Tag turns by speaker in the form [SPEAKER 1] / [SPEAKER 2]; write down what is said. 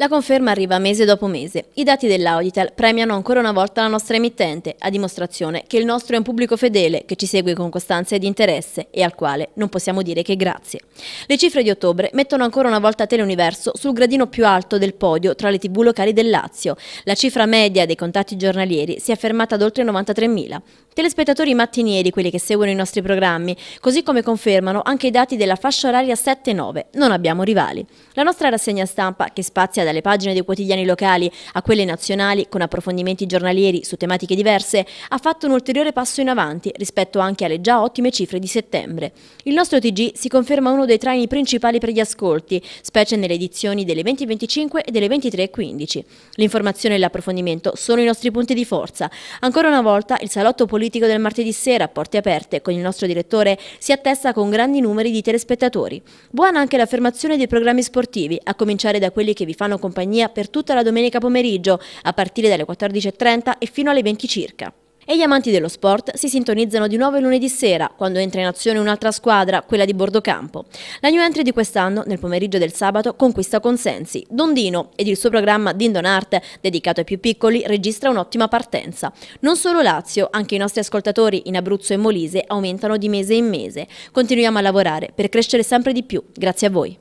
[SPEAKER 1] La conferma arriva mese dopo mese. I dati dell'Auditel premiano ancora una volta la nostra emittente, a dimostrazione che il nostro è un pubblico fedele che ci segue con costanza ed interesse e al quale non possiamo dire che grazie. Le cifre di ottobre mettono ancora una volta Teleuniverso sul gradino più alto del podio tra le tv locali del Lazio. La cifra media dei contatti giornalieri si è fermata ad oltre 93.000. Telespettatori mattinieri, quelli che seguono i nostri programmi, così come confermano anche i dati della fascia oraria 7-9. Non abbiamo rivali. La nostra rassegna stampa, che spazia da dalle pagine dei quotidiani locali a quelle nazionali con approfondimenti giornalieri su tematiche diverse, ha fatto un ulteriore passo in avanti rispetto anche alle già ottime cifre di settembre. Il nostro TG si conferma uno dei traini principali per gli ascolti, specie nelle edizioni delle 20.25 e delle 23.15. L'informazione e l'approfondimento sono i nostri punti di forza. Ancora una volta il salotto politico del martedì sera a porte aperte con il nostro direttore si attesta con grandi numeri di telespettatori. Buona anche l'affermazione dei programmi sportivi, a cominciare da quelli che vi fanno faranno compagnia per tutta la domenica pomeriggio, a partire dalle 14.30 e fino alle 20 circa. E gli amanti dello sport si sintonizzano di nuovo il lunedì sera, quando entra in azione un'altra squadra, quella di Bordocampo. La new entry di quest'anno, nel pomeriggio del sabato, conquista consensi. Dondino ed il suo programma Dindon Art, dedicato ai più piccoli, registra un'ottima partenza. Non solo Lazio, anche i nostri ascoltatori in Abruzzo e Molise aumentano di mese in mese. Continuiamo a lavorare per crescere sempre di più. Grazie a voi.